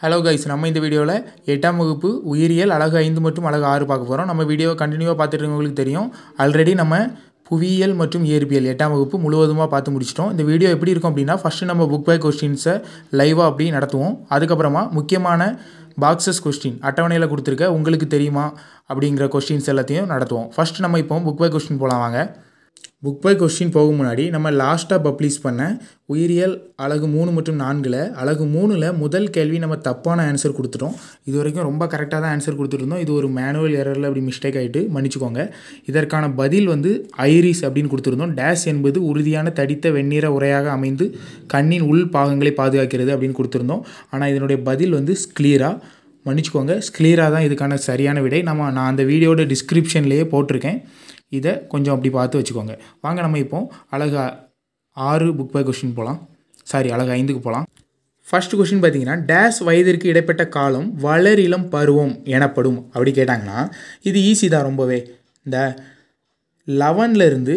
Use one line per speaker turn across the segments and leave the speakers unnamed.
hello guys நம்ம இந்த வீடியோவில் எட்டாம் வகுப்பு உயிரியல் அழகு ஐந்து மற்றும் அழகு ஆறு பார்க்க போகிறோம் நம்ம வீடியோவை கண்டினியூவாக பார்த்துட்டு தெரியும் ஆல்ரெடி நம்ம புவியியல் மற்றும் இயற்பியல் எட்டாம் வகுப்பு முழுவதுமாக பார்த்து முடிச்சிட்டோம் இந்த வீடியோ எப்படி இருக்கும் அப்படின்னா ஃபஸ்ட்டு நம்ம புக் பை கொஸ்டின்ஸை லைவாக அப்படி நடத்துவோம் அதுக்கப்புறமா முக்கியமான பாக்ஸஸ் கொஸ்டின் அட்டவணையில் கொடுத்துருக்க உங்களுக்கு தெரியுமா அப்படிங்கிற கொஸ்டின்ஸ் எல்லாத்தையும் நடத்துவோம் ஃபஸ்ட்டு நம்ம இப்போ புக் பை கொஸ்டின் போகலாம் வாங்க புக் பை கொஸ்டின் போகும் முன்னாடி நம்ம லாஸ்ட்டாக பப்ளிஷ் பண்ண உயிரியல் அழகு மூணு மற்றும் நான்கில் அழகு மூணில் முதல் கேள்வி நம்ம தப்பான ஆன்சர் கொடுத்துட்டோம் இது வரைக்கும் ரொம்ப கரெக்டாக தான் ஆன்சர் கொடுத்துருந்தோம் இது ஒரு மேனுவல் எரரில் அப்படி மிஸ்டேக் ஆகிட்டு மன்னிச்சுக்கோங்க இதற்கான பதில் வந்து ஐரிஸ் அப்படின்னு கொடுத்துருந்தோம் டேஷ் என்பது உறுதியான தடித்த வெந்நீர உரையாக அமைந்து கண்ணின் உள் பாகங்களை பாதுகாக்கிறது அப்படின்னு கொடுத்துருந்தோம் ஆனால் இதனுடைய பதில் வந்து ஸ்க்ளீரா மன்னிச்சுக்கோங்க ஸ்க்ளீரா தான் இதுக்கான சரியான விடை நம்ம நான் அந்த வீடியோட டிஸ்கிரிப்ஷன்லேயே போட்டிருக்கேன் இதை கொஞ்சம் அப்படி பார்த்து வச்சுக்கோங்க வாங்க நம்ம இப்போது அழகு ஆறு புக் பை கொஷின் போகலாம் சாரி அழகு ஐந்துக்கு போகலாம் ஃபர்ஸ்ட் கொஷின் பார்த்தீங்கன்னா டேஸ் வயதிற்கு இடைப்பட்ட காலம் வளரிளம் பருவம் எனப்படும் அப்படி கேட்டாங்கன்னா இது ஈஸி தான் ரொம்பவே இந்த லெவன்லேருந்து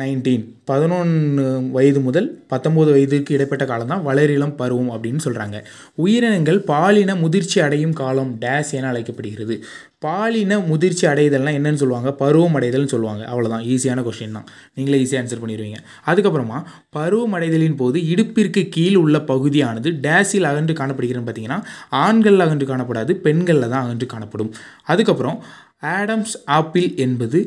நைன்டீன் பதினொன்று வயது முதல் பத்தொம்போது வயதிற்கு இடைப்பட்ட காலம் தான் வளரிளம் பருவம் அப்படின்னு சொல்கிறாங்க உயிரினங்கள் பாலின முதிர்ச்சி அடையும் காலம் டேஸ் என அழைக்கப்படுகிறது பாலின முதிர்ச்சி அடைதல்னால் என்னென்னு சொல்லுவாங்க பருவம் அடைதல்னு சொல்லுவாங்க அவ்வளோதான் ஈஸியான கொஸ்டின் தான் நீங்களே ஈஸியாக ஆன்சர் பண்ணிடுவீங்க அதுக்கப்புறமா பருவம் அடைதலின் போது இடுப்பிற்கு கீழ் உள்ள பகுதியானது டேஸில் அகன்று காணப்படுகிறேன்னு பார்த்தீங்கன்னா ஆண்களில் அகன்று காணப்படாது பெண்களில் தான் அகன்று காணப்படும் அதுக்கப்புறம் ஆடம்ஸ் ஆப்பிள் என்பது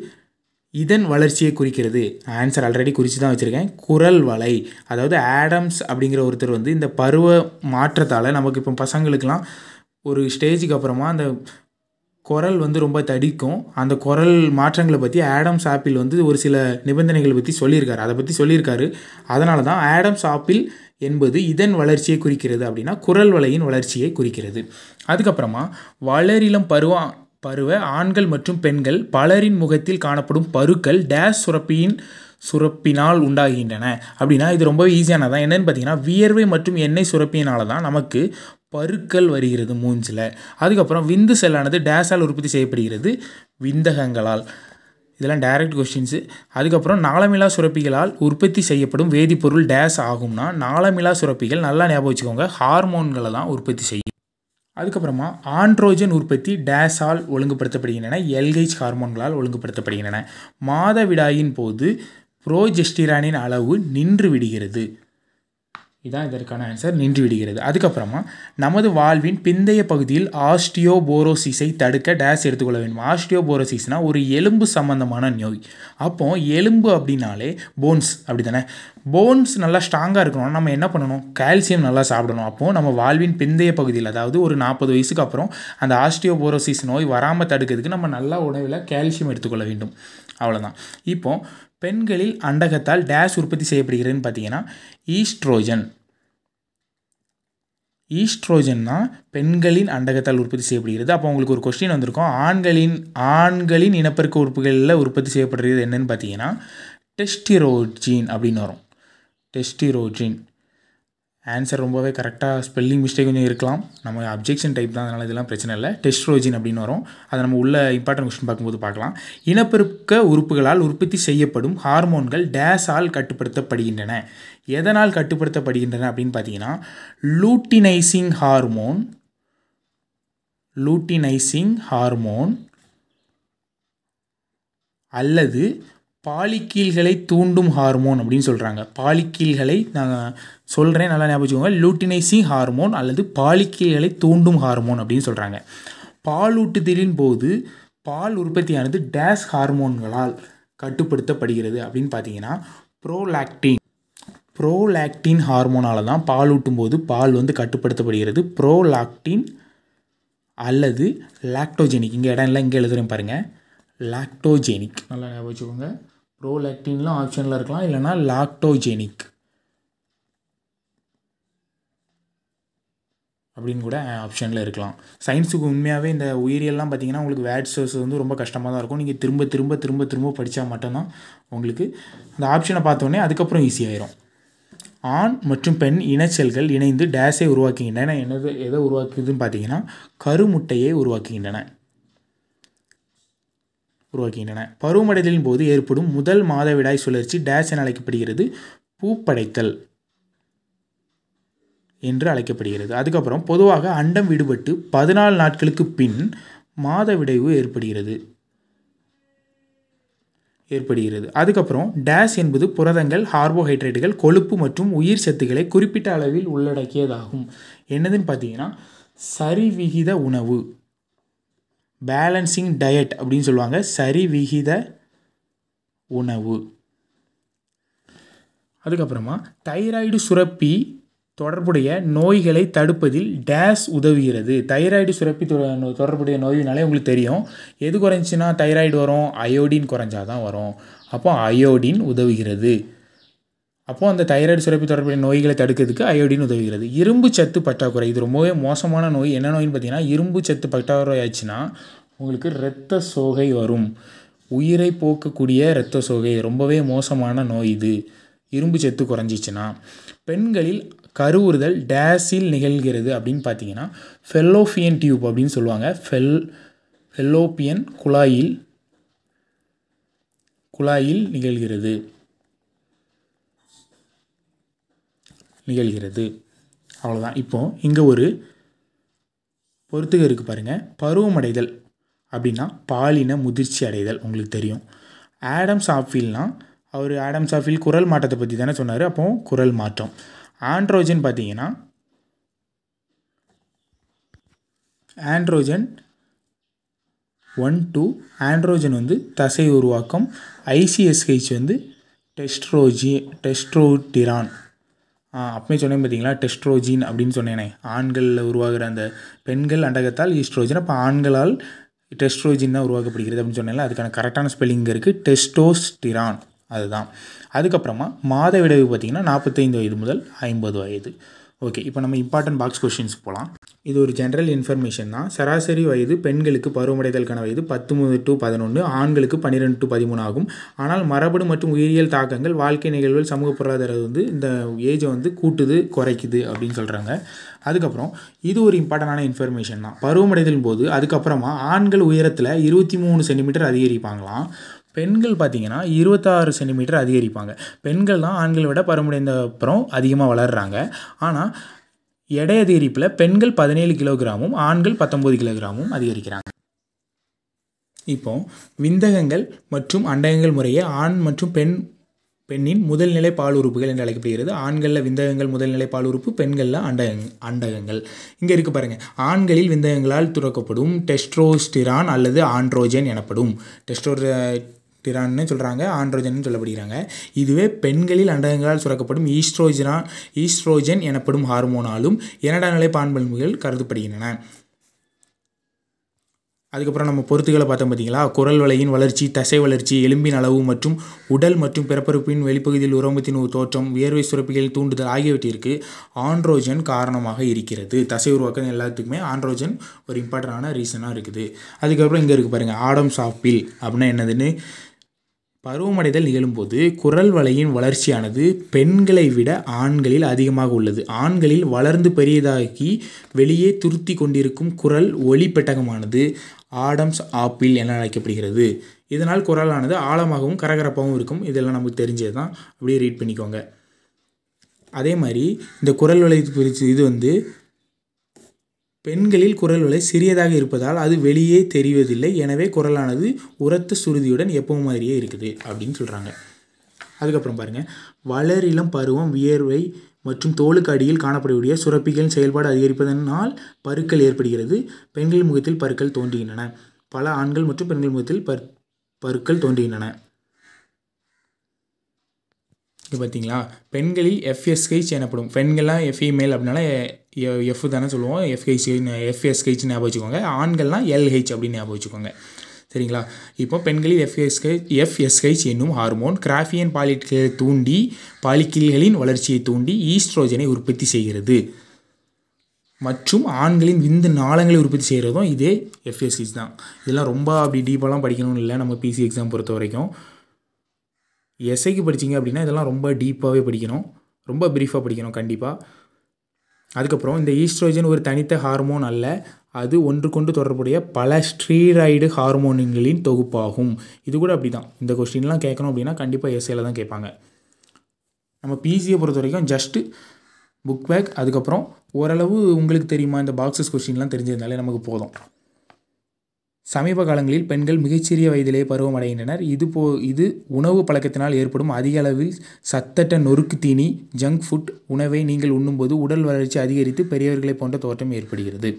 இதன் வளர்ச்சியை குறிக்கிறது ஆன்சர் ஆல்ரெடி குறித்து தான் வச்சுருக்கேன் குரல் வலை அதாவது ஆடம்ஸ் அப்படிங்கிற ஒருத்தர் வந்து இந்த பருவ மாற்றத்தால் நமக்கு இப்போ பசங்களுக்கெலாம் ஒரு ஸ்டேஜுக்கு அப்புறமா அந்த குரல் வந்து ரொம்ப தடிக்கும் அந்த குரல் மாற்றங்களை பற்றி ஆடம்ஸ் ஆப்பிள் வந்து ஒரு சில நிபந்தனைகளை பற்றி சொல்லியிருக்காரு அதை பற்றி சொல்லியிருக்காரு அதனால தான் ஆடம்ஸ் ஆப்பிள் என்பது இதன் வளர்ச்சியை குறிக்கிறது அப்படின்னா குரல் வலையின் வளர்ச்சியை குறிக்கிறது அதுக்கப்புறமா வளரிளம் பருவ பருவ ஆண்கள் மற்றும் பெண்கள் பலரின் முகத்தில் காணப்படும் பருக்கள் டேஷ் சுரப்பியின் சுரப்பினால் உண்டாகின்றன அப்படின்னா இது ரொம்பவே ஈஸியானதான் என்னென்னு பார்த்தீங்கன்னா வியர்வை மற்றும் எண்ணெய் சுரப்பியினால தான் நமக்கு பருக்கள் வருகிறது மூஞ்சில் அதுக்கப்புறம் விந்து செல்லானது டேஸால் உற்பத்தி செய்யப்படுகிறது விந்தகங்களால் இதெல்லாம் டைரக்ட் கொஸ்டின்ஸு அதுக்கப்புறம் நாளமிலா சுரப்பிகளால் உற்பத்தி செய்யப்படும் வேதிப்பொருள் டேஸ் ஆகும்னா நாளமிலா சுரப்பிகள் நல்லா ஞாபகம் வச்சுக்கோங்க ஹார்மோன்களை தான் உற்பத்தி செய்யும் அதுக்கப்புறமா ஆண்ட்ரோஜன் உற்பத்தி டேஸால் ஒழுங்குபடுத்தப்படுகின்றன எல்ஹெச் ஹார்மோன்களால் ஒழுங்குபடுத்தப்படுகின்றன மாதவிடாயின் போது புரோஜெஸ்டிரானின் அளவு நின்று விடுகிறது இதான் இதற்கான ஆன்சர் நின்று விடுகிறது அதுக்கப்புறமா நமது வாழ்வின் பிந்தைய பகுதியில் ஆஸ்டியோபோரோசிஸை தடுக்க டேஸ் எடுத்துக்கொள்ள வேண்டும் ஆஸ்டியோபோரோசிஸ்னால் ஒரு எலும்பு சம்பந்தமான நோய் அப்போ எலும்பு அப்படின்னாலே போன்ஸ் அப்படி தானே போன்ஸ் நல்லா ஸ்ட்ராங்காக இருக்கணும்னா நம்ம என்ன பண்ணணும் கால்சியம் நல்லா சாப்பிடணும் அப்போது நம்ம வாழ்வின் பிந்தைய பகுதியில் அதாவது ஒரு நாற்பது வயசுக்கு அப்புறம் அந்த ஆஸ்டியோபோரோசிஸ் நோய் வராமல் தடுக்கிறதுக்கு நம்ம நல்லா உணவில் கால்சியம் எடுத்துக்கொள்ள வேண்டும் அவ்வளோதான் இப்போது பெண்களில் அண்டகத்தால் டேஸ் உற்பத்தி செய்யப்படுகிறதுன்னு பார்த்தீங்கன்னா ஈஸ்ட்ரோஜன் ஈஸ்ட்ரோஜன்னா பெண்களின் அண்டகத்தால் உற்பத்தி செய்யப்படுகிறது அப்போ உங்களுக்கு ஒரு கொஸ்டின் வந்திருக்கும் ஆண்களின் ஆண்களின் இனப்பெருக்க உறுப்புகளில் உற்பத்தி செய்யப்படுகிறது என்னன்னு பார்த்தீங்கன்னா டெஸ்டிரோஜின் அப்படின்னு வரும் டெஸ்டிரோஜின் ஆன்சர் ரொம்பவே கரெக்டாக ஸ்பெல்லிங் மிஸ்டேக் கொஞ்சம் இருக்கலாம் நம்ம அப்ஜெக்ஷன் டைப் தான் அதனால் இதெல்லாம் பிரச்சனை இல்லை டெஸ்ட்ரோஜின் அப்படின்னு வரும் அதை நம்ம உள்ள இம்பார்ட்டன்ட் கொஸ்டின் பார்க்கும்போது பார்க்கலாம் இனப்பெருக்க உறுப்புகளால் உற்பத்தி செய்யப்படும் ஹார்மோன்கள் டேஸால் கட்டுப்படுத்தப்படுகின்றன எதனால் கட்டுப்படுத்தப்படுகின்றன அப்படின்னு பார்த்தீங்கன்னா லூட்டினைசிங் ஹார்மோன் லூட்டினைசிங் ஹார்மோன் அல்லது பாலிக்கீல்களை தூண்டும் ஹார்மோன் அப்படின்னு சொல்கிறாங்க பாலிக்கீல்களை நான் சொல்கிறேன் நல்லா ஞாபகம் வச்சுக்கோங்க லூட்டினைசிங் ஹார்மோன் அல்லது பாலிக்கீல்களை தூண்டும் ஹார்மோன் அப்படின்னு சொல்கிறாங்க பாலூட்டுதலின் போது பால் உற்பத்தியானது டேஸ் ஹார்மோன்களால் கட்டுப்படுத்தப்படுகிறது அப்படின்னு பார்த்தீங்கன்னா ப்ரோலாக்டின் ப்ரோலாக்டின் ஹார்மோனால் தான் பால் ஊட்டும் போது பால் வந்து கட்டுப்படுத்தப்படுகிறது ப்ரோலாக்டின் அல்லது லாக்டோஜெனிக் இங்கே இடம் இல்லை இங்கே எழுதுகிறேன் பாருங்கள் லாக்டோஜெனிக் நல்லா ஞாபகம் வச்சுக்கோங்க ப்ரோலக்டின்லாம் ஆப்ஷனில் இருக்கலாம் இல்லைனா லாக்டோஜெனிக் அப்படின்னு கூட ஆப்ஷனில் இருக்கலாம் சயின்ஸுக்கு உண்மையாகவே இந்த உயிரியெல்லாம் பார்த்திங்கன்னா உங்களுக்கு வேட் சோர்ஸ் வந்து ரொம்ப கஷ்டமாக தான் இருக்கும் நீங்கள் திரும்ப திரும்ப திரும்ப திரும்ப படித்தா மட்டும்தான் உங்களுக்கு அந்த ஆப்ஷனை பார்த்தோன்னே அதுக்கப்புறம் ஈஸியாயிரும் ஆண் மற்றும் பெண் இனச்செல்கள் இணைந்து டேஸை உருவாக்குகின்றன என்னது எதை உருவாக்குதுன்னு பார்த்தீங்கன்னா கருமுட்டையை உருவாக்குகின்றன உருவாக்குகின்றன பருவமடைதலின் போது ஏற்படும் முதல் மாதவிடாய் சுழற்சி டேஷ் என அழைக்கப்படுகிறது பூப்படைத்தல் என்று அழைக்கப்படுகிறது அதுக்கப்புறம் பொதுவாக அண்டம் விடுபட்டு பதினாலு நாட்களுக்கு பின் மாதவிடைவு ஏற்படுகிறது ஏற்படுகிறது அதுக்கப்புறம் டேஸ் என்பது புரதங்கள் கார்போஹைட்ரேட்டுகள் கொழுப்பு மற்றும் உயிர் சத்துக்களை குறிப்பிட்ட அளவில் உள்ளடக்கியதாகும் என்னதுன்னு பார்த்தீங்கன்னா சரிவிகித உணவு பேலன்சிங் டயட் அப்படின்னு சொல்லுவாங்க சரி விகித உணவு அதுக்கப்புறமா தைராய்டு சுரப்பி தொடர்புடைய நோய்களை தடுப்பதில் டேஸ் உதவுகிறது தைராய்டு சுரப்பி தொடர்புடைய நோயினாலே உங்களுக்கு தெரியும் எது குறைஞ்சின்னா தைராய்டு வரும் அயோடின் குறைஞ்சாதான் வரும் அப்போ அயோடின் உதவுகிறது அப்போது அந்த தைராய்டு சுரப்பி தொடர்புடைய நோய்களை தடுக்கிறதுக்கு அயோடின் உதவுகிறது இரும்பு சத்து பற்றாக்குறை இது ரொம்பவே மோசமான நோய் என்ன நோயின்னு பார்த்தீங்கன்னா இரும்பு சத்து பற்றாக்குறை ஆச்சுன்னா உங்களுக்கு இரத்த சோகை வரும் உயிரை போக்கக்கூடிய இரத்த சோகை ரொம்பவே மோசமான நோய் இது இரும்பு சத்து குறைஞ்சிச்சுன்னா பெண்களில் கருவுறுதல் டேஸில் நிகழ்கிறது அப்படின்னு பார்த்தீங்கன்னா ஃபெல்லோஃபியன் டியூப் அப்படின்னு சொல்லுவாங்க ஃபெல் ஃபெல்லோபியன் குழாயில் குழாயில் நிகழ்கிறது நிகழ்கிறது அவ்வளோதான் இப்போது இங்கே ஒரு பொறுத்துக இருக்குது பாருங்கள் பருவமடைதல் அப்படின்னா பாலின முதிர்ச்சி அடைதல் உங்களுக்கு தெரியும் ஆடம் சாஃபீல்னால் அவர் ஆடம் சாஃபீல் குரல் மாற்றத்தை பற்றி தானே சொன்னார் அப்போது குரல் மாற்றம் ஆண்ட்ரோஜன் பார்த்தீங்கன்னா ஆண்ட்ரோஜன் ஒன் டூ ஆண்ட்ரோஜன் வந்து தசை உருவாக்கம் ஐசிஎஸ்ஹெச் வந்து டெஸ்ட்ரோஜி டெஸ்ட்ரோடிரான் அப்பமே சொன்னேன் பார்த்தீங்களா டெஸ்ட்ரோஜின் அப்படின்னு சொன்னேனே ஆண்களில் உருவாகிற அந்த பெண்கள் அண்டகத்தால் ஈஸ்ட்ரோஜன் அப்போ ஆண்களால் டெஸ்ட்ரோஜின் தான் உருவாக்கப்படுகிறது அப்படின்னு சொன்னால அதுக்கான கரெக்டான ஸ்பெல்லிங் இருக்குது டெஸ்டோஸ்டிரான் அதுதான் அதுக்கப்புறமா மாத விடைவு பார்த்திங்கன்னா நாற்பத்தைந்து வயது முதல் ஐம்பது வயது ஓகே இப்போ நம்ம இம்பார்ட்டன்ட் பாக்ஸ் கொஷின்ஸ் போகலாம் இது ஒரு ஜென்ரல் இன்ஃபர்மேஷன் தான் சராசரி வயது பெண்களுக்கு பருவமடைதலுக்கான வயது பத்தொம்பது டு பதினொன்று ஆண்களுக்கு பன்னிரெண்டு டு பதிமூணு ஆகும் ஆனால் மரபணு மற்றும் உயிரியல் தாக்கங்கள் வாழ்க்கை நிகழ்வுகள் சமூக பொருளாதாரம் வந்து இந்த ஏஜை வந்து கூட்டுது குறைக்குது அப்படின்னு சொல்கிறாங்க அதுக்கப்புறம் இது ஒரு இம்பார்ட்டண்டான இன்ஃபர்மேஷன் தான் பருவமடைதலின் போது அதுக்கப்புறமா ஆண்கள் உயரத்தில் இருபத்தி மூணு சென்டிமீட்டர் அதிகரிப்பாங்களாம் பெண்கள் பார்த்திங்கன்னா இருபத்தாறு சென்டிமீட்டர் அதிகரிப்பாங்க பெண்கள் தான் ஆண்களை விட பருவமடைந்த அப்புறம் அதிகமாக வளர்கிறாங்க ஆனால் எடை அதிகரிப்பில் பெண்கள் பதினேழு கிலோகிராமும் ஆண்கள் பத்தொம்பது கிலோகிராமும் அதிகரிக்கிறாங்க இப்போ விந்தகங்கள் மற்றும் அண்டகங்கள் முறையே ஆண் மற்றும் பெண் பெண்ணின் முதல்நிலை பால் உறுப்புகள் என்று அழைக்கப்படுகிறது ஆண்களில் விந்தகங்கள் முதல்நிலை பால் உறுப்பு பெண்களில் அண்டக அண்டகங்கள் இங்கே இருக்கு பாருங்கள் ஆண்களில் விந்தகங்களால் துறக்கப்படும் டெஸ்ட்ரோஸ்டிரான் அல்லது ஆண்ட்ரோஜன் எனப்படும் டெஸ்ட்ரோ டிரான்னு சொல்கிறாங்க ஆண்ட்ரோஜன் சொல்லப்படுகிறாங்க இதுவே பெண்களில் அண்டகங்களால் சுரக்கப்படும் ஈஸ்ட்ரோஜனா ஈஸ்ட்ரோஜன் எனப்படும் ஹார்மோனாலும் இரண்டாம் நிலை பான்பண்புகள் கருதப்படுகின்றன அதுக்கப்புறம் நம்ம பொருத்துகளை பார்த்தோம் பார்த்தீங்களா குரல் வலையின் வளர்ச்சி தசை வளர்ச்சி எலும்பின் அளவு மற்றும் உடல் மற்றும் பிறப்பருப்பின் வெளிப்பகுதியில் உரோமத்தின் ஒரு தோற்றம் வியர்வை சுரப்பிகள் தூண்டுதல் ஆகியவற்றிற்கு ஆண்ட்ரோஜன் காரணமாக இருக்கிறது தசை உருவாக்கம் எல்லாத்துக்குமே ஆண்ட்ரோஜன் ஒரு இம்பார்ட்டண்டான ரீசனாக இருக்குது அதுக்கப்புறம் இங்கே இருக்குது பாருங்கள் ஆடம் சாப்பில் அப்படின்னா என்னதுன்னு பருவமடைதல் நிகழும்போது குரல் வலையின் வளர்ச்சியானது பெண்களை விட ஆண்களில் அதிகமாக உள்ளது ஆண்களில் வளர்ந்து பெரியதாகி வெளியே துருத்தி கொண்டிருக்கும் குரல் ஒளி பெட்டகமானது ஆடம்ஸ் ஆப்பிள் என அழைக்கப்படுகிறது இதனால் குரலானது ஆழமாகவும் கரகரப்பாகவும் இருக்கும் இதெல்லாம் நமக்கு தெரிஞ்சது தான் அப்படியே ரீட் பண்ணிக்கோங்க அதே மாதிரி இந்த குரல் வலை குறித்து இது வந்து பெண்களில் விலை சிறியதாக இருப்பதால் அது வெளியே தெரிவதில்லை எனவே குரலானது உரத்த சுருதியுடன் எப்பவும் மாதிரியே இருக்குது அப்படின்னு சொல்கிறாங்க அதுக்கப்புறம் பாருங்கள் வளரிளம் பருவம் வியர்வை மற்றும் தோலுக்கு அடியில் காணப்படக்கூடிய சுரப்பிகளின் செயல்பாடு அதிகரிப்பதனால் பருக்கள் ஏற்படுகிறது பெண்கள் முகத்தில் பருக்கள் தோன்றுகின்றன பல ஆண்கள் மற்றும் பெண்கள் முகத்தில் பற் பருக்கள் தோன்றுகின்றன இது பார்த்தீங்களா பெண்களில் எஃப்எஸ்கைச் எனப்படும் பெண்கள்லாம் எஃப்இமேல் e அப்படின்னால எஃப் தானே சொல்லுவோம் எஃப்ஹெச் எஃப்எஸ்கைச் ஞாபகம் வச்சுக்கோங்க ஆண்கள்லாம் எல்ஹெச் அப்படின்னு ஞாபகம் வச்சுக்கோங்க சரிங்களா இப்போ பெண்களில் எஃப்எஸ்கை எஃப்எஸ்கைச் என்னும் ஹார்மோன் கிராஃபியன் பாலிட்களை தூண்டி பாலிக்கிள்களின் வளர்ச்சியை தூண்டி ஈஸ்ட்ரோஜனை உற்பத்தி செய்கிறது மற்றும் ஆண்களின் விந்து நாளங்களை உற்பத்தி செய்கிறதும் இதே எஃப்எஸ்ஹெச் தான் இதெல்லாம் ரொம்ப அப்படி டீப்பாலாம் படிக்கணும்னு இல்லை நம்ம பிசி எக்ஸாம் பொறுத்த வரைக்கும் எஸ்ஐக்கு படித்தீங்க அப்படின்னா இதெல்லாம் ரொம்ப டீப்பாகவே படிக்கணும் ரொம்ப ப்ரீஃபாக படிக்கணும் கண்டிப்பாக அதுக்கப்புறம் இந்த ஈஸ்ட்ரோஜன் ஒரு தனித்த ஹார்மோன் அல்ல அது ஒன்று கொண்டு தொடர்புடைய பல ஸ்ட்ரீராய்டு ஹார்மோன்களின் தொகுப்பாகும் இது கூட அப்படி தான் இந்த கொஸ்டின்லாம் கேட்கணும் அப்படின்னா கண்டிப்பாக எஸ்ஏல தான் கேட்பாங்க நம்ம பிசியை பொறுத்த வரைக்கும் ஜஸ்ட்டு புக் பேக் அதுக்கப்புறம் ஓரளவு உங்களுக்கு தெரியுமா இந்த பாக்ஸஸ் கொஸ்டின்லாம் தெரிஞ்சிருந்தாலே நமக்கு போதும் சமீப காலங்களில் பெண்கள் மிகச்சிறிய வயதிலேயே பருவமடைகின்றனர் இது போ இது உணவு பழக்கத்தினால் ஏற்படும் அதிக அளவில் சத்தட்ட நொறுக்கு தீனி ஜங்க் ஃபுட் உணவை நீங்கள் உண்ணும்போது உடல் வளர்ச்சி அதிகரித்து பெரியவர்களை போன்ற தோற்றம் ஏற்படுகிறது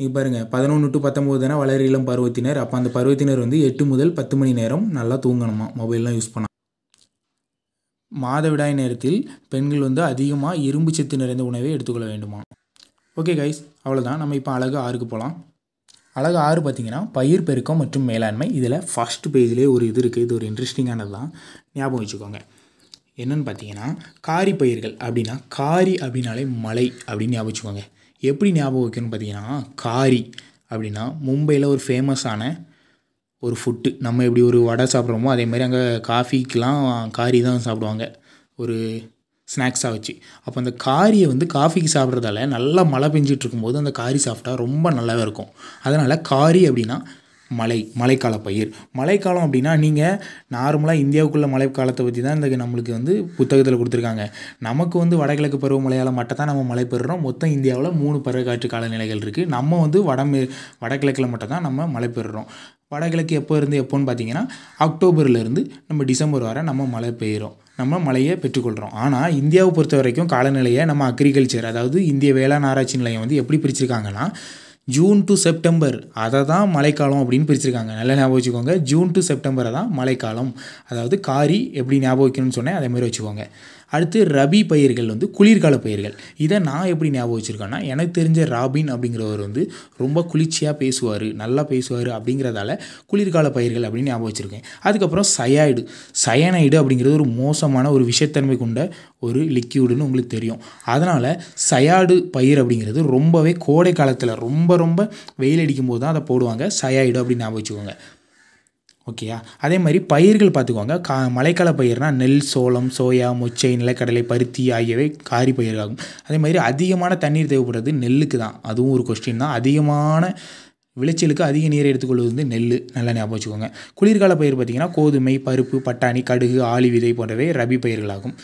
இங்கே பாருங்கள் பதினொன்று டு பத்தொம்போது தான வளர் இளம் பருவத்தினர் அப்போ அந்த பருவத்தினர் வந்து எட்டு முதல் பத்து மணி நேரம் நல்லா தூங்கணுமா மொபைல்லாம் யூஸ் பண்ணால் மாதவிடாய் நேரத்தில் பெண்கள் வந்து அதிகமாக இரும்பு சத்து நிறைந்த உணவை எடுத்துக்கொள்ள வேண்டுமா ஓகே கைஸ் அவ்வளோதான் நம்ம இப்போ அழகாக ஆறுக்கு போகலாம் அழகு ஆறு பார்த்தீங்கன்னா பயிர் பெருக்கம் மற்றும் மேலாண்மை இதில் ஃபஸ்ட் பேஜ்லேயே ஒரு இது இருக்குது இது ஒரு இன்ட்ரெஸ்டிங்கானது தான் ஞாபகம் வச்சுக்கோங்க என்னென்னு பார்த்தீங்கன்னா காரி பயிர்கள் அப்படின்னா காரி அப்படின்னாலே மலை அப்படின்னு ஞாபகம் வச்சுக்கோங்க எப்படி ஞாபகம் வைக்கணும்னு பார்த்தீங்கன்னா காரி அப்படின்னா மும்பையில் ஒரு ஃபேமஸான ஒரு ஃபுட்டு நம்ம எப்படி ஒரு வடை சாப்பிட்றோமோ அதே மாதிரி அங்கே காஃபிக்கெலாம் காரி தான் சாப்பிடுவாங்க ஒரு ஸ்நாக்ஸாக வச்சு அப்போ அந்த காரியை வந்து காஃபிக்கு சாப்பிட்றதால நல்லா மழை பெஞ்சிகிட்டு இருக்கும்போது அந்த காரி சாப்பிட்டா ரொம்ப நல்லாவே இருக்கும் அதனால் காரி அப்படின்னா மழை மழைக்கால பயிர் மழைக்காலம் அப்படின்னா நீங்கள் நார்மலாக இந்தியாவுக்குள்ள மழைக்காலத்தை பற்றி தான் இந்த நம்மளுக்கு வந்து புத்தகத்தில் கொடுத்துருக்காங்க நமக்கு வந்து வடகிழக்கு பருவமழையால் மட்டும் தான் நம்ம மழை பெறுறோம் மொத்தம் இந்தியாவில் மூணு பருவக்காற்று காலநிலைகள் இருக்குது நம்ம வந்து வடமே வடகிழக்கில் மட்டும் தான் நம்ம மழை பெறுறோம் வடகிழக்கு எப்போ இருந்து எப்போன்னு பார்த்தீங்கன்னா அக்டோபர்லேருந்து நம்ம டிசம்பர் வர நம்ம மழை பெய்கிறோம் நம்ம மழையை பெற்றுக்கொள்கிறோம் ஆனால் இந்தியாவை பொறுத்த வரைக்கும் காலநிலையை நம்ம அக்ரிகல்ச்சர் அதாவது இந்திய வேளாண் ஆராய்ச்சி நிலையம் வந்து எப்படி பிரிச்சிருக்காங்கன்னா ஜூன் டு செப்டம்பர் அதை தான் மழைக்காலம் அப்படின்னு பிரிச்சிருக்காங்க நல்லா ஞாபகம் வச்சுக்கோங்க ஜூன் டு செப்டம்பரை தான் மழைக்காலம் அதாவது காரி எப்படி ஞாபகம் வைக்கணும்னு சொன்னேன் மாதிரி வச்சுக்கோங்க அடுத்து ரபி பயிர்கள் வந்து குளிர்கால பயிர்கள் இதை நான் எப்படி ஞாபகம் வச்சுருக்கேன்னா எனக்கு தெரிஞ்ச ராபின் அப்படிங்கிறவர் வந்து ரொம்ப குளிர்ச்சியாக பேசுவார் நல்லா பேசுவார் அப்படிங்கிறதால குளிர்கால பயிர்கள் அப்படின்னு ஞாபகம் வச்சுருக்கேன் அதுக்கப்புறம் சயாய்டு சயனைடு அப்படிங்கிறது ஒரு மோசமான ஒரு விஷத்தன்மை கொண்ட ஒரு லிக்யூடுன்னு உங்களுக்கு தெரியும் அதனால் சயாடு பயிர் அப்படிங்கிறது ரொம்பவே கோடை காலத்தில் ரொம்ப ரொம்ப வெயில் அடிக்கும் போது தான் அதை போடுவாங்க சயாய்டு அப்படின்னு ஞாபகம் வச்சுக்கோங்க ஓகேயா அதே மாதிரி பயிர்கள் பார்த்துக்கோங்க கா மழைக்கால பயிர்னால் நெல் சோளம் சோயா மொச்சை நிலக்கடலை பருத்தி ஆகியவை காரி பயிர்களாகும் அதே மாதிரி அதிகமான தண்ணீர் தேவைப்படுறது நெல்லுக்கு தான் அதுவும் ஒரு கொஸ்டின் தான் அதிகமான விளைச்சலுக்கு அதிக நீரை எடுத்துக்கொள்வது வந்து நெல் நல்லா ஞாபகம் வச்சுக்கோங்க குளிர்கால பயிர் பார்த்திங்கன்னா கோதுமை பருப்பு பட்டாணி கடுகு ஆளி விதை போன்றவை ரபி பயிர்களாகும்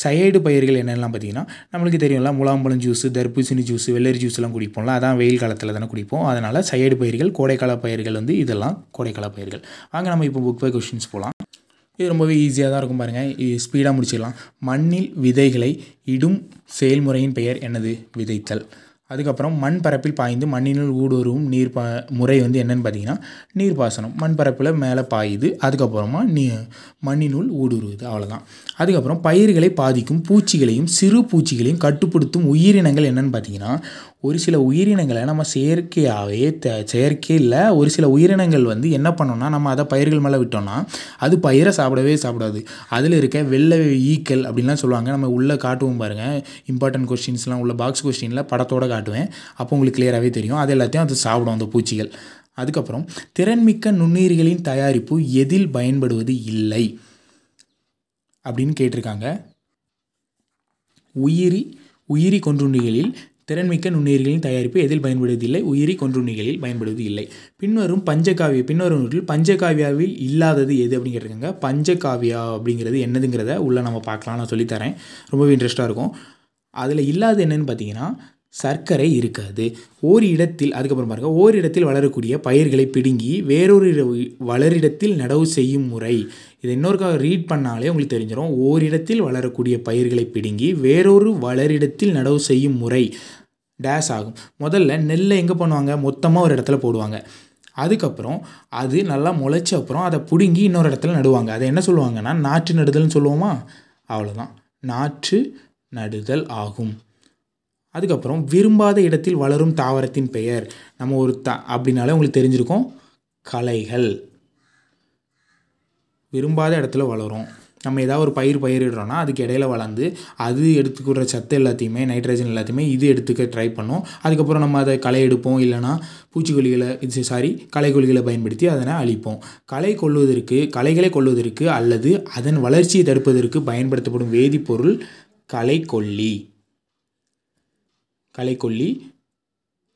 சைடு பயிர்கள் என்னெல்லாம் பார்த்தீங்கன்னா நம்மளுக்கு தெரியும்ல முலாம்பழம் ஜூஸு தர்பூசணி ஜூஸு வெள்ளரி ஜூஸ்லாம் குடிப்போம்ல அதான் வெயில் காலத்தில் தானே குடிப்போம் அதனால் சைடு பயிர்கள் கோடைக்கால பயிர்கள் வந்து இதெல்லாம் கோடைக்கால பயிர்கள் வாங்க நம்ம இப்போ புக் பை கொஷின்ஸ் போகலாம் இது ரொம்பவே ஈஸியாக தான் இருக்கும் பாருங்கள் இது ஸ்பீடாக முடிச்சிடலாம் மண்ணில் விதைகளை இடும் செயல்முறையின் பெயர் என்னது விதைத்தல் அதுக்கப்புறம் மண் பரப்பில் பாய்ந்து மண்ணினுள் ஊடுருவும் நீர் பா முறை வந்து என்னென்னு பார்த்தீங்கன்னா நீர்ப்பாசனம் மண் பரப்பில் மேலே பாயுது அதுக்கப்புறமா நீ மண்ணினுள் ஊடுருவுது அவ்வளோதான் அதுக்கப்புறம் பயிர்களை பாதிக்கும் பூச்சிகளையும் சிறு பூச்சிகளையும் கட்டுப்படுத்தும் உயிரினங்கள் என்னென்னு பார்த்தீங்கன்னா ஒரு சில உயிரினங்களை நம்ம செயற்கையாகவே த இல்லை ஒரு சில உயிரினங்கள் வந்து என்ன பண்ணோம்னா நம்ம அதை பயிர்கள் மேலே விட்டோம்னா அது பயிரை சாப்பிடவே சாப்பிடாது அதில் இருக்க வெள்ளை ஈக்கல் அப்படின்லாம் சொல்லுவாங்க நம்ம உள்ளே காட்டுவோம் பாருங்கள் இம்பார்ட்டன்ட் கொஸ்டின்ஸ்லாம் உள்ள பாக்ஸ் கொஸ்டினில் படத்தோடு காட்டுவேன் அப்போ உங்களுக்கு கிளியராகவே தெரியும் அது எல்லாத்தையும் அது சாப்பிடும் அந்த பூச்சிகள் அதுக்கப்புறம் திறன்மிக்க நுண்ணுயிரிகளின் தயாரிப்பு எதில் பயன்படுவது இல்லை அப்படின்னு கேட்டிருக்காங்க உயிரி உயிரி கொன்றுண்டிகளில் திறன்மிக்க நுண்ணுயிர்களின் தயாரிப்பு எதில் பயன்படுவதில்லை உயிரி கொன்றுண்ணிகளில் பயன்படுவது இல்லை பின்வரும் பஞ்சகாவிய பின்வரும் நூற்றில் பஞ்சகாவியாவில் இல்லாதது எது அப்படின்னு கேட்டிருக்காங்க பஞ்சகாவியா அப்படிங்கிறது என்னதுங்கிறத உள்ளே நம்ம பார்க்கலாம் நான் சொல்லித்தரேன் ரொம்பவே இன்ட்ரெஸ்ட்டாக இருக்கும் அதில் இல்லாத என்னன்னு பார்த்தீங்கன்னா சர்க்கரை இருக்காது ஓர் இடத்தில் அதுக்கப்புறம் பாருங்கள் ஓர் இடத்தில் வளரக்கூடிய பயிர்களை பிடுங்கி வேறொரு வளரிடத்தில் நடவு செய்யும் முறை இதை இன்னொருக்காக ரீட் பண்ணாலே உங்களுக்கு தெரிஞ்சிடும் ஓரிடத்தில் வளரக்கூடிய பயிர்களை பிடுங்கி வேறொரு வளரிடத்தில் நடவு செய்யும் முறை டேஸ் ஆகும் முதல்ல நெல்லை எங்கே பண்ணுவாங்க மொத்தமாக ஒரு இடத்துல போடுவாங்க அதுக்கப்புறம் அது நல்லா முளைச்ச அப்புறம் அதை பிடுங்கி இன்னொரு இடத்துல நடுவாங்க அதை என்ன சொல்லுவாங்கன்னா நாற்று நடுதல்னு சொல்லுவோமா அவ்வளோதான் நாற்று நடுதல் ஆகும் அதுக்கப்புறம் விரும்பாத இடத்தில் வளரும் தாவரத்தின் பெயர் நம்ம ஒரு த அப்படின்னாலே உங்களுக்கு தெரிஞ்சிருக்கோம் கலைகள் விரும்பாத இடத்துல வளரும் நம்ம ஏதாவது ஒரு பயிர் பயிரிடுறோன்னா அதுக்கு இடையில வளர்ந்து அது எடுத்துக்கிற சத்து எல்லாத்தையுமே நைட்ரஜன் எல்லாத்தையுமே இது எடுத்துக்க ட்ரை பண்ணும் அதுக்கப்புறம் நம்ம அதை களை எடுப்போம் இல்லைனா பூச்சிக்கொல்லிகளை இது சாரி களைக்கொல்லிகளை பயன்படுத்தி அதனை அழிப்போம் களை கொள்வதற்கு களைகளை கொள்வதற்கு அல்லது அதன் வளர்ச்சியை தடுப்பதற்கு பயன்படுத்தப்படும் வேதிப்பொருள் களைக்கொல்லி களைக்கொல்லி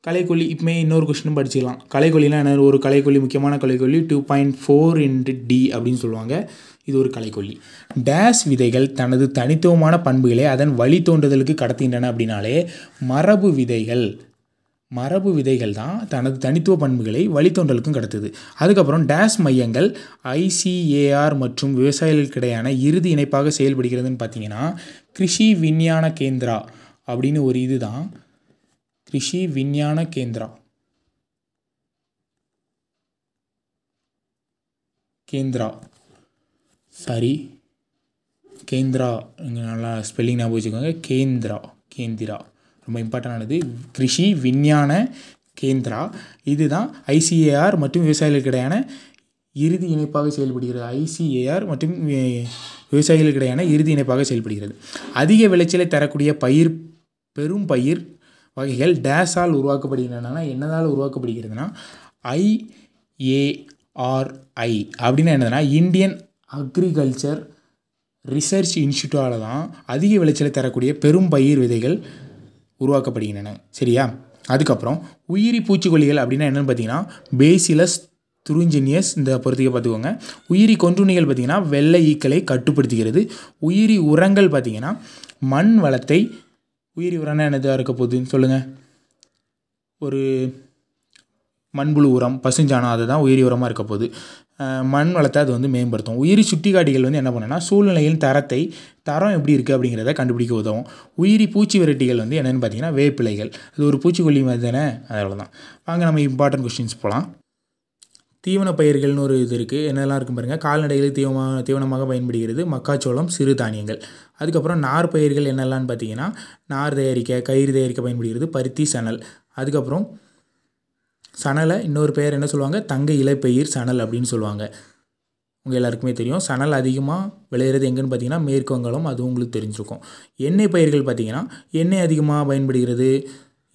களைக்கொல்லி இப்போமே இன்னொரு கொஸ்டினும் படிச்சுக்கலாம் கலைக்கொல்லினா என்ன ஒரு களைக்கொல்லி முக்கியமான களைக்கொல்லி two point four into D அப்படின்னு சொல்லுவாங்க இது ஒரு கலைக்கொல்லி டேஸ் விதைகள் தனது தனித்துவமான பண்புகளை அதன் வழி தோன்றுதலுக்கு கடத்துகின்றன அப்படின்னாலே மரபு விதைகள் மரபு விதைகள் தான் தனது தனித்துவ பண்புகளை வழித்தோன்றலுக்கும் கடத்துது அதுக்கப்புறம் டேஸ் மையங்கள் ஐசிஏஆர் மற்றும் விவசாயிகளுக்கிடையான இறுதி இணைப்பாக செயல்படுகிறதுன்னு பார்த்தீங்கன்னா கிருஷி விஞ்ஞான கேந்திரா அப்படின்னு ஒரு இது தான் கிருஷி விஞ்ஞான கேந்திரா கேந்திரா சாரி கேந்திரா இங்கே நல்லா ஸ்பெல்லிங் ஞாபகம் வச்சுக்கோங்க கேந்திரா கேந்திரா ரொம்ப இம்பார்ட்டண்டானது கிருஷி விஞ்ஞான கேந்திரா இதுதான் ஐசிஏஆர் மற்றும் விவசாயிகளுக்கிடையான இறுதி இணைப்பாக செயல்படுகிறது ஐசிஏஆர் மற்றும் விவசாயிகளுக்கிடையான இறுதி இணைப்பாக செயல்படுகிறது அதிக விளைச்சலை தரக்கூடிய பயிர் பெரும் பயிர் வகைகள் டேஸால் உருவாக்கப்படுகின்றன என்னதால் உருவாக்கப்படுகிறதுனா ஐஏஆர்ஐ அப்படின்னா என்னதுன்னா இந்தியன் அக்ரிகல்ச்சர் ரிசர்ச் இன்ஸ்டியூட்டால் தான் அதிக விளைச்சலை தரக்கூடிய பெரும் பயிர் விதைகள் உருவாக்கப்படுகின்றன சரியா அதுக்கப்புறம் உயிரி பூச்சிக்கொல்லிகள் அப்படின்னா என்னென்னு பார்த்தீங்கன்னா பேசிலஸ் துருஞ்சினியஸ் இந்த பொறுத்திக்க பார்த்துக்கோங்க உயிரி கொன்றுணிகள் பார்த்திங்கன்னா வெள்ளை ஈக்களை கட்டுப்படுத்துகிறது உயிரி உரங்கள் பார்த்திங்கன்னா மண் வளத்தை உயிரி உரம்னா என்னதாக இருக்க போகுதுன்னு சொல்லுங்கள் ஒரு மண்புழு உரம் பசுஞ்சாணம் அதுதான் உயிரி உரமாக இருக்க போகுது மண் வளத்தை அது வந்து மேம்படுத்தும் உயிரி சுட்டிக்காட்டிகள் வந்து என்ன பண்ணுன்னா சூழ்நிலையின் தரத்தை தரம் எப்படி இருக்குது அப்படிங்கிறத கண்டுபிடிக்க உதவும் உயிரி பூச்சி விரட்டிகள் வந்து என்னென்னு பார்த்தீங்கன்னா வேப்பிலைகள் அது ஒரு பூச்சிக்கொல்லி மாதிரி தானே அதில் தான் வாங்க நம்ம இம்பார்ட்டன்ட் கொஸ்டின்ஸ் போகலாம் தீவன பயிர்கள்னு ஒரு இது இருக்குது என்னெல்லாம் இருக்கும் பாருங்கள் கால்நடைகள் தீவமாக தீவனமாக பயன்படுகிறது மக்காச்சோளம் சிறு தானியங்கள் அதுக்கப்புறம் நார் பயிர்கள் என்னெல்லாம்னு பார்த்தீங்கன்னா நார் தயாரிக்க கயிறு தயாரிக்க பயன்படுகிறது பருத்தி சணல் அதுக்கப்புறம் சணலை இன்னொரு பெயர் என்ன சொல்லுவாங்க தங்க இலைப்பயிர் சணல் அப்படின்னு சொல்லுவாங்க உங்கள் எல்லாருக்குமே தெரியும் சணல் அதிகமாக விளையிறது எங்கேன்னு பார்த்தீங்கன்னா மேற்கு வங்காளம் அதுவும் உங்களுக்கு தெரிஞ்சிருக்கும் எண்ணெய் பயிர்கள் பார்த்திங்கன்னா எண்ணெய் அதிகமாக பயன்படுகிறது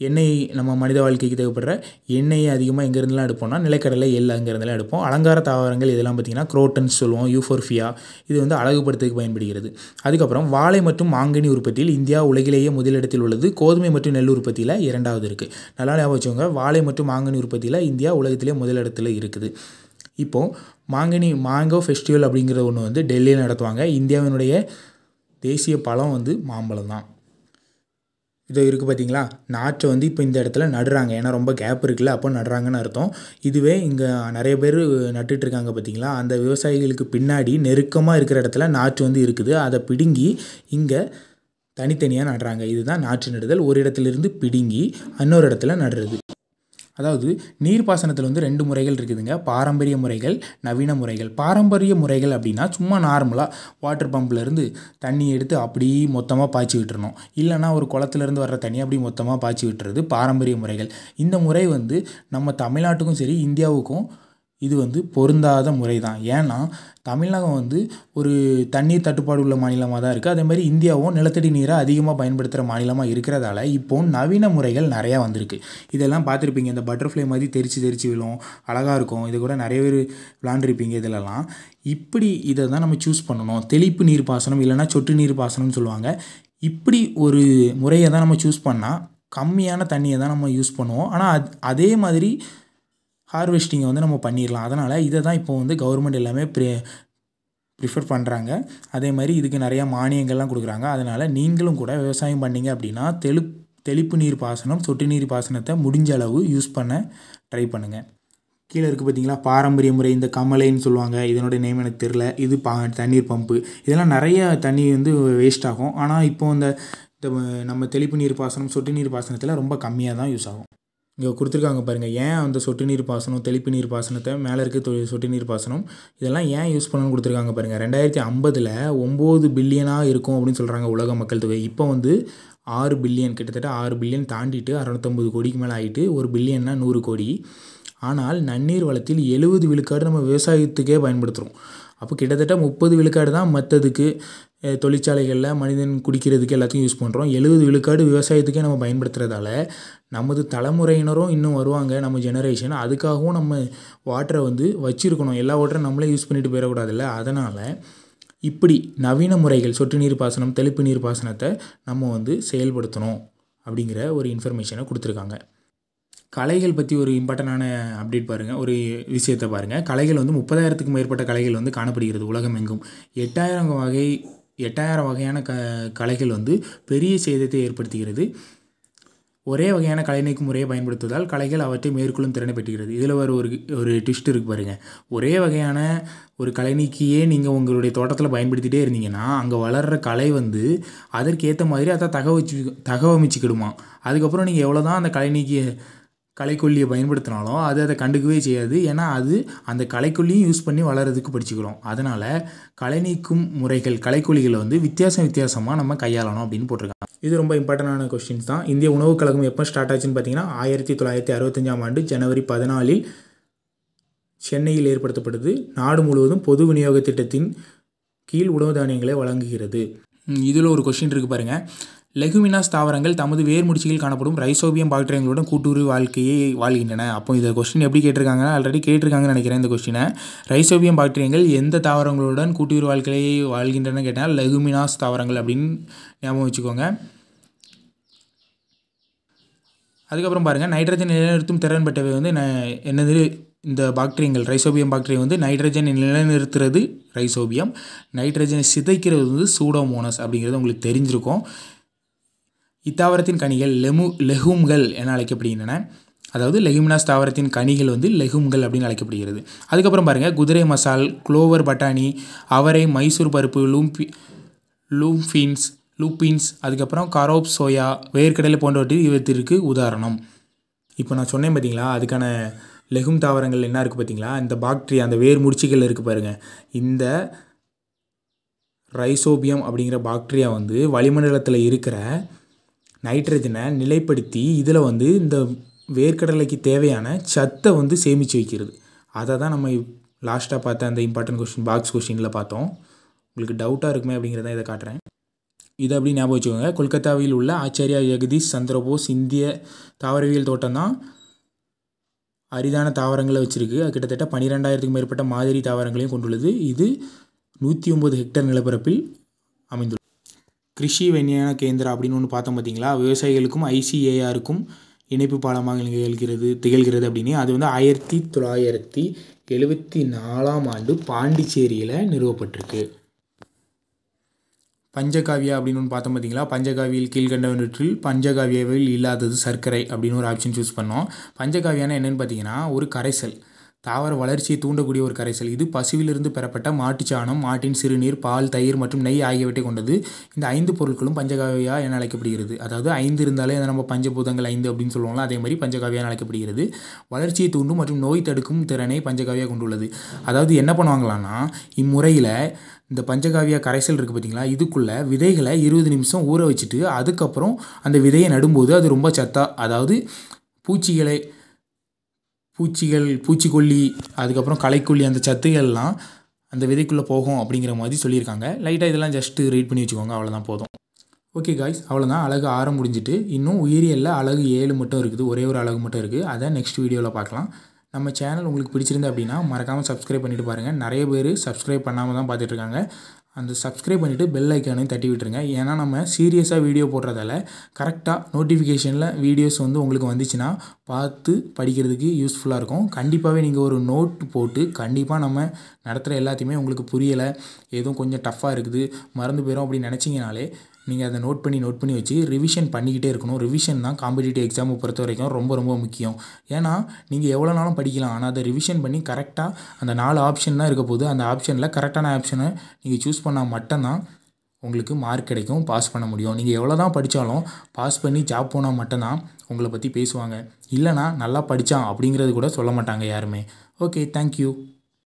எண்ணெய் நம்ம மனித வாழ்க்கைக்கு தேவைப்படுற எண்ணெயை அதிகமாக எங்கேருந்துலாம் எடுப்போம்னா நிலக்கடலை எள் அங்கேருந்துலாம் எடுப்போம் அலங்கார தாவரங்கள் இதெல்லாம் பார்த்திங்கன்னா குரோட்டன்ஸ் சொல்லுவோம் யூஃபோர்ஃபியா இது வந்து அழகுபடுத்துக்கு பயன்படுகிறது அதுக்கப்புறம் வாழை மற்றும் மாங்கனி உற்பத்தியில் இந்தியா உலகிலேயே முதலிடத்தில் உள்ளது கோதுமை மற்றும் நெல் உற்பத்தியில் இரண்டாவது இருக்குது நல்லா ஞாபகம் வச்சுக்கோங்க வாழை மற்றும் மாங்கனி உற்பத்தியில் இந்தியா உலகத்திலே முதலிடத்தில் இருக்குது இப்போது மாங்கனி மாங்கோ ஃபெஸ்டிவல் அப்படிங்கிற ஒன்று வந்து டெல்லியில் நடத்துவாங்க இந்தியாவினுடைய தேசிய பழம் வந்து மாம்பழம் தான் இதோ இருக்குது பார்த்தீங்களா நாற்றை வந்து இப்போ இந்த இடத்துல நடுறாங்க ஏன்னா ரொம்ப கேப் இருக்குல்ல அப்போ நடுறாங்கன்னு அர்த்தம் இதுவே இங்கே நிறைய பேர் நட்டுட்ருக்காங்க பார்த்தீங்களா அந்த விவசாயிகளுக்கு பின்னாடி நெருக்கமாக இருக்கிற இடத்துல நாற்று வந்து இருக்குது அதை பிடுங்கி இங்கே தனித்தனியாக நடுறாங்க இதுதான் நாற்று நடுதல் ஒரு இடத்துலேருந்து பிடுங்கி இன்னொரு இடத்துல நடுறது அதாவது நீர்ப்பாசனத்தில் வந்து ரெண்டு முறைகள் இருக்குதுங்க பாரம்பரிய முறைகள் நவீன முறைகள் பாரம்பரிய முறைகள் அப்படின்னா சும்மா நார்மலாக வாட்டர் பம்ப்லேருந்து தண்ணி எடுத்து அப்படியே மொத்தமாக பாய்ச்சி விட்டுறணும் இல்லைனா ஒரு குளத்துலேருந்து வர்ற தண்ணி அப்படி மொத்தமாக பாய்ச்சி விட்டுறது பாரம்பரிய முறைகள் இந்த முறை வந்து நம்ம தமிழ்நாட்டுக்கும் சரி இந்தியாவுக்கும் இது வந்து பொருந்தாத முறை தான் ஏன்னா தமிழகம் வந்து ஒரு தண்ணீர் தட்டுப்பாடு உள்ள மாநிலமாக தான் இருக்குது அதேமாதிரி இந்தியாவும் நிலத்தடி நீரை அதிகமாக பயன்படுத்துகிற மாநிலமாக இருக்கிறதால இப்போது நவீன முறைகள் நிறையா வந்திருக்கு இதெல்லாம் பார்த்துருப்பீங்க இந்த பட்டர்ஃப்ளை மாதிரி தெரிச்சு தெரிச்சு விழும் அழகாக இருக்கும் இது கூட நிறைய பேர் விளாண்டுருப்பீங்க இதிலலாம் இப்படி இதை தான் நம்ம சூஸ் பண்ணணும் தெளிப்பு நீர் பாசனம் இல்லைனா சொட்டு நீர் பாசனம்னு சொல்லுவாங்க இப்படி ஒரு முறையை தான் நம்ம சூஸ் பண்ணால் கம்மியான தண்ணியை தான் நம்ம யூஸ் பண்ணுவோம் ஆனால் அதே மாதிரி ஹார்வெஸ்டிங்கை வந்து நம்ம பண்ணிடலாம் அதனால் இதை தான் இப்போ வந்து கவர்மெண்ட் எல்லாமே ப்ரே ப்ரிஃபர் பண்ணுறாங்க அதே மாதிரி இதுக்கு நிறையா மானியங்கள்லாம் கொடுக்குறாங்க அதனால் நீங்களும் கூட விவசாயம் பண்ணிங்க அப்படின்னா தெளி தெளிப்பு நீர் பாசனம் சொட்டு நீர் பாசனத்தை முடிஞ்ச அளவு யூஸ் பண்ண ட்ரை பண்ணுங்கள் கீழே இருக்குது பார்த்தீங்களா பாரம்பரிய முறை இந்த கமலைன்னு சொல்லுவாங்க இதனோட நேம் எனக்கு தெரில இது பா தண்ணீர் பம்பு இதெல்லாம் நிறைய தண்ணி வந்து வேஸ்ட் ஆகும் ஆனால் இப்போ இந்த நம்ம தெளிப்பு நீர் பாசனம் சொட்டு நீர் பாசனத்தில் ரொம்ப கம்மியாக தான் யூஸ் ஆகும் இங்கே கொடுத்துருக்காங்க பாருங்கள் ஏன் அந்த சொட்டு நீர் பாசனம் தெளிப்பு நீர் பாசனத்தை மேலே இருக்க சொட்டு நீர் பாசனம் இதெல்லாம் ஏன் யூஸ் பண்ணணும்னு கொடுத்துருக்காங்க பாருங்கள் ரெண்டாயிரத்தி ஐம்பதில் ஒம்பது பில்லியனாக இருக்கும் அப்படின்னு சொல்கிறாங்க உலக மக்கள் தொகை இப்போ வந்து ஆறு பில்லியன் கிட்டத்தட்ட ஆறு பில்லியன் தாண்டிட்டு அறநூற்றம்பது கோடிக்கு மேலே ஆகிட்டு ஒரு பில்லியன்னா நூறு கோடி ஆனால் நன்னீர் வளத்தில் எழுபது விழுக்காடு நம்ம விவசாயத்துக்கே பயன்படுத்துகிறோம் அப்போ கிட்டத்தட்ட முப்பது விழுக்காடு தான் மற்றதுக்கு தொழிற்சாலைகளில் மனிதன் குடிக்கிறதுக்கு எல்லாத்துக்கும் யூஸ் பண்ணுறோம் எழுபது விழுக்காடு விவசாயத்துக்கே நம்ம பயன்படுத்துகிறதால நமது தலைமுறையினரும் இன்னும் வருவாங்க நம்ம ஜெனரேஷன் அதுக்காகவும் நம்ம வாட்டரை வந்து வச்சுருக்கணும் எல்லா வாட்டரும் நம்மளே யூஸ் பண்ணிட்டு போயிடக்கூடாதுல்ல அதனால் இப்படி நவீன முறைகள் சொட்டு நீர் பாசனம் தெளிப்பு நீர் பாசனத்தை நம்ம வந்து செயல்படுத்தணும் அப்படிங்கிற ஒரு இன்ஃபர்மேஷனை கொடுத்துருக்காங்க கலைகள் பற்றி ஒரு இம்பார்ட்டண்டான அப்டேட் பாருங்கள் ஒரு விஷயத்தை பாருங்கள் கலைகள் வந்து முப்பதாயிரத்துக்கும் மேற்பட்ட கலைகள் வந்து காணப்படுகிறது உலகமெங்கும் எட்டாயிரம் வகை எட்டாயிரம் வகையான க கலைகள் வந்து பெரிய சேதத்தை ஏற்படுத்துகிறது ஒரே வகையான கலைநீக்கு முறையை பயன்படுத்துவதால் கலைகள் அவற்றை மேற்கொள்ளும் திறனை பெற்றுகிறது இதில் ஒரு ஒரு ஒரு ட்விஸ்ட் இருக்குது பாருங்கள் ஒரே வகையான ஒரு நீக்கியே நீங்கள் உங்களுடைய தோட்டத்தில் பயன்படுத்திகிட்டே இருந்தீங்கன்னா அங்கே வளர்கிற கலை வந்து அதற்கேற்ற மாதிரி அதை தகவச்சு தகவமைச்சிக்கிடுமா அதுக்கப்புறம் நீங்கள் எவ்வளோ தான் அந்த நீக்கியை களைக்கொல்லியை பயன்படுத்தினாலும் அது அதை கண்டுக்கவே செய்யாது ஏன்னா அது அந்த களைக்கொல்லியும் யூஸ் பண்ணி வளர்கிறதுக்கு படிச்சுக்கிறோம் அதனால் களை நீக்கும் முறைகள் களைக்கொல்லிகளை வந்து வித்தியாசம் வித்தியாசமாக நம்ம கையாளணும் அப்படின்னு போட்டிருக்காங்க இது ரொம்ப இம்பார்ட்டண்டான கொஸ்டின்ஸ் தான் இந்திய உணவுக் கழகம் எப்போ ஸ்டார்ட் ஆச்சுன்னு பார்த்தீங்கன்னா ஆயிரத்தி தொள்ளாயிரத்தி அறுபத்தஞ்சாம் ஆண்டு ஜனவரி பதினாலில் சென்னையில் ஏற்படுத்தப்படுது நாடு முழுவதும் பொது விநியோக திட்டத்தின் கீழ் உணவு தானியங்களை வழங்குகிறது இதில் ஒரு கொஷின் இருக்குது பாருங்கள் லெகுமினாஸ் தாவரங்கள் தமது வேர் காணப்படும் ரைசோபியம் பாக்டீரியங்களுடன் கூட்டுறவு வாழ்க்கையை வாழ்கின்றன அப்போ இந்த கொஸ்டின் எப்படி கேட்டிருக்காங்கன்னா ஆல்ரெடி கேட்டிருக்காங்கன்னு நினைக்கிறேன் இந்த கொஸ்டினை ரைசோபியம் பாக்டீரியங்கள் எந்த தாவரங்களுடன் கூட்டுறவு வாழ்க்கையை வாழ்கின்றன கேட்டால் லெகுமினாஸ் தாவரங்கள் அப்படின்னு ஞாபகம் வச்சுக்கோங்க அதுக்கப்புறம் பாருங்கள் நைட்ரஜன் நிலைநிறுத்தும் திறன் பெற்றவை வந்து என்னது இந்த பாக்டீரியங்கள் ரைசோபியம் பாக்டீரியா வந்து நைட்ரஜனை நிலைநிறுத்துறது ரைசோபியம் நைட்ரஜனை சிதைக்கிறது வந்து சூடோமோனஸ் அப்படிங்கிறது உங்களுக்கு தெரிஞ்சிருக்கும் இத்தாவரத்தின் கனிகள் லெமு லெஹூம்கள் என அழைக்கப்படுகின்றன அதாவது லெகுமினாஸ் தாவரத்தின் கனிகள் வந்து லெகும்கள் அப்படின்னு அழைக்கப்படுகிறது அதுக்கப்புறம் பாருங்கள் குதிரை மசால் குளோவர் பட்டாணி அவரை மைசூர் பருப்பு லூம்பி லூம்ஃபின்ஸ் லூப்பின்ஸ் அதுக்கப்புறம் கரோப் சோயா வேர்க்கடலை போன்றவற்றில் இவற்றிற்கு உதாரணம் இப்போ நான் சொன்னேன் பார்த்தீங்களா அதுக்கான லெகும் தாவரங்கள் என்ன இருக்குது பார்த்தீங்களா இந்த பாக்டீரியா அந்த வேர் முடிச்சுகள் இருக்குது பாருங்கள் இந்த ரைசோபியம் அப்படிங்கிற பாக்டீரியா வந்து வளிமண்டலத்தில் இருக்கிற நைட்ரஜனை நிலைப்படுத்தி இதில் வந்து இந்த வேர்க்கடலைக்கு தேவையான சத்தை வந்து சேமித்து வைக்கிறது அதை தான் நம்ம லாஸ்ட்டாக பார்த்த அந்த இம்பார்ட்டன்ட் கொஷின் பாக்ஸ் கொஷினில் பார்த்தோம் உங்களுக்கு டவுட்டாக இருக்குமே அப்படிங்கிறத இதை காட்டுறேன் இதை அப்படி ஞாபகம் வச்சுக்கோங்க கொல்கத்தாவில் உள்ள ஆச்சாரியா ஜெகதீஷ் சந்திரபோஸ் இந்திய தாவரவியல் தோட்டம் தான் அரிதான தாவரங்களை வச்சுருக்கு கிட்டத்தட்ட பன்னிரெண்டாயிரத்துக்கும் மேற்பட்ட மாதிரி தாவரங்களையும் கொண்டுள்ளது இது நூற்றி ஒம்பது ஹெக்டர் நிலப்பரப்பில் அமைந்துள்ளது கிருஷி விஞ்ஞான கேந்திரா அப்படின்னு ஒன்று பார்த்தோம் பார்த்தீங்களா விவசாயிகளுக்கும் ஐசிஏஆருக்கும் இணைப்பு பாலமாக நிகழ்கிறது திகழ்கிறது அப்படின்னு அது வந்து ஆயிரத்தி தொள்ளாயிரத்தி எழுபத்தி நாலாம் ஆண்டு பாண்டிச்சேரியில் நிறுவப்பட்டிருக்கு பஞ்சகாவியா அப்படின்னு ஒன்று பார்த்தோம் பார்த்தீங்களா பஞ்சகாவியில் கீழ்கண்டவற்றில் பஞ்சகாவியாவில் இல்லாதது சர்க்கரை அப்படின்னு ஒரு ஆப்ஷன் சூஸ் பண்ணோம் பஞ்சகாவியானா என்னென்னு பார்த்தீங்கன்னா ஒரு கரைசல் தாவர வளர்ச்சியை தூண்டக்கூடிய ஒரு கரைசல் இது பசுவிலிருந்து பெறப்பட்ட மாட்டுச்சாணம் மாட்டின் சிறுநீர் பால் தயிர் மற்றும் நெய் ஆகியவற்றை கொண்டது இந்த ஐந்து பொருட்களும் பஞ்சகாவியா என அழைக்கப்படுகிறது அதாவது ஐந்து இருந்தாலே அதை நம்ம பஞ்சபூதங்கள் ஐந்து அப்படின்னு சொல்லுவாங்களா அதே மாதிரி பஞ்சகாவியா அழைக்கப்படுகிறது வளர்ச்சியை தூண்டும் மற்றும் நோய் தடுக்கும் திறனை பஞ்சகாவியா கொண்டுள்ளது அதாவது என்ன பண்ணுவாங்களான்னா இம்முறையில் இந்த பஞ்சகாவியா கரைசல் இருக்குது பார்த்தீங்களா இதுக்குள்ளே விதைகளை இருபது நிமிஷம் ஊற வச்சுட்டு அதுக்கப்புறம் அந்த விதையை நடும்போது அது ரொம்ப சத்தா அதாவது பூச்சிகளை பூச்சிகள் பூச்சிக்கொல்லி அதுக்கப்புறம் களைக்கொல்லி அந்த சத்துகள்லாம் அந்த விதைக்குள்ளே போகும் அப்படிங்கிற மாதிரி சொல்லியிருக்காங்க லைட்டாக இதெல்லாம் ஜஸ்ட்டு ரீட் பண்ணி வச்சுக்கோங்க அவ்வளோதான் போதும் ஓகே காய்ஸ் அவ்வளோதான் அழகு ஆரம் முடிஞ்சிட்டு இன்னும் உயிரியலில் அழகு ஏழு மட்டும் இருக்குது ஒரே ஒரு அழகு மட்டும் இருக்குது அதை நெக்ஸ்ட் வீடியோவில் பார்க்கலாம் நம்ம சேனல் உங்களுக்கு பிடிச்சிருந்தது அப்படின்னா மறக்காமல் சப்ஸ்கிரைப் பண்ணிட்டு பாருங்கள் நிறைய பேர் சப்ஸ்கிரைப் பண்ணாமல் தான் பார்த்துட்ருக்காங்க அந்த சப்ஸ்கிரைப் பண்ணிவிட்டு பெல் ஐக்கானையும் தட்டி விட்டுருங்க ஏன்னா நம்ம சீரியஸாக வீடியோ போடுறதால கரெக்டாக நோட்டிஃபிகேஷனில் வீடியோஸ் வந்து உங்களுக்கு வந்துச்சுன்னா பார்த்து படிக்கிறதுக்கு யூஸ்ஃபுல்லாக இருக்கும் கண்டிப்பாகவே நீங்கள் ஒரு நோட் போட்டு கண்டிப்பாக நம்ம நடத்துகிற எல்லாத்தையுமே உங்களுக்கு புரியலை எதுவும் கொஞ்சம் டஃப்பாக இருக்குது மறந்து போயிடும் அப்படின்னு நினச்சிங்கனாலே நீங்கள் அதை நோட் பண்ணி நோட் பண்ணி வச்சு ரிவிஷன் பண்ணிக்கிட்டே இருக்கணும் ரிவிஷன் தான் காம்படிட்டிவ் எக்ஸாமை பொறுத்த வரைக்கும் ரொம்ப ரொம்ப முக்கியம் ஏன்னா நீங்கள் எவ்வளோ நாளும் படிக்கலாம் ஆனால் அதை ரிவிஷன் பண்ணி கரெக்டாக அந்த நாலு ஆப்ஷன் தான் இருக்க போது அந்த ஆப்ஷனில் கரெக்டான ஆப்ஷனை நீங்கள் சூஸ் பண்ணால் மட்டும்தான் உங்களுக்கு மார்க் கிடைக்கும் பாஸ் பண்ண முடியும் நீங்கள் எவ்வளோ தான் படித்தாலும் பாஸ் பண்ணி ஜாப் போனால் மட்டும்தான் உங்களை பற்றி பேசுவாங்க இல்லைனா நல்லா படித்தான் அப்படிங்கிறது கூட சொல்ல மாட்டாங்க யாருமே ஓகே தேங்க்யூ